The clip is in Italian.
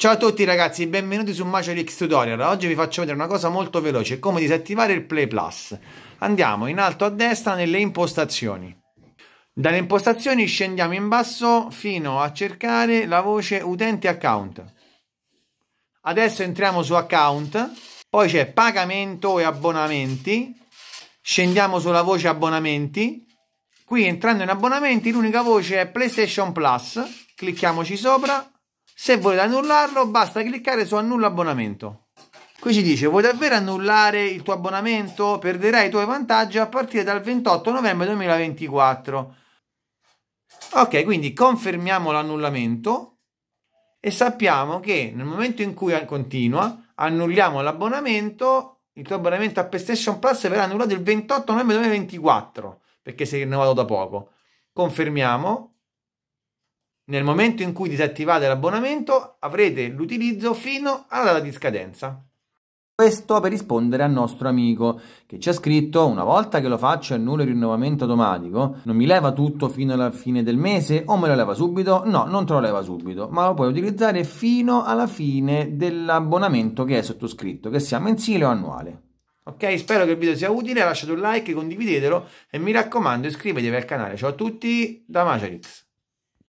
Ciao a tutti ragazzi, benvenuti su Macio Tutorial. Oggi vi faccio vedere una cosa molto veloce, come disattivare il Play Plus. Andiamo in alto a destra nelle impostazioni. Dalle impostazioni scendiamo in basso fino a cercare la voce utente account. Adesso entriamo su account, poi c'è pagamento e abbonamenti. Scendiamo sulla voce abbonamenti. Qui entrando in abbonamenti l'unica voce è PlayStation Plus. Clicchiamoci sopra se volete annullarlo, basta cliccare su annulla abbonamento. Qui ci dice, vuoi davvero annullare il tuo abbonamento? Perderai i tuoi vantaggi a partire dal 28 novembre 2024. Ok, quindi confermiamo l'annullamento e sappiamo che nel momento in cui continua, annulliamo l'abbonamento, il tuo abbonamento a PlayStation Plus verrà annullato il 28 novembre 2024, perché si è rinnovato da poco. Confermiamo nel momento in cui disattivate l'abbonamento avrete l'utilizzo fino alla data di scadenza. Questo per rispondere al nostro amico che ci ha scritto una volta che lo faccio e annullo il rinnovamento automatico, non mi leva tutto fino alla fine del mese o me lo leva subito? No, non te lo leva subito, ma lo puoi utilizzare fino alla fine dell'abbonamento che è sottoscritto, che sia mensile o annuale. Ok, spero che il video sia utile, lasciate un like, condividetelo e mi raccomando iscrivetevi al canale. Ciao a tutti da Macerix.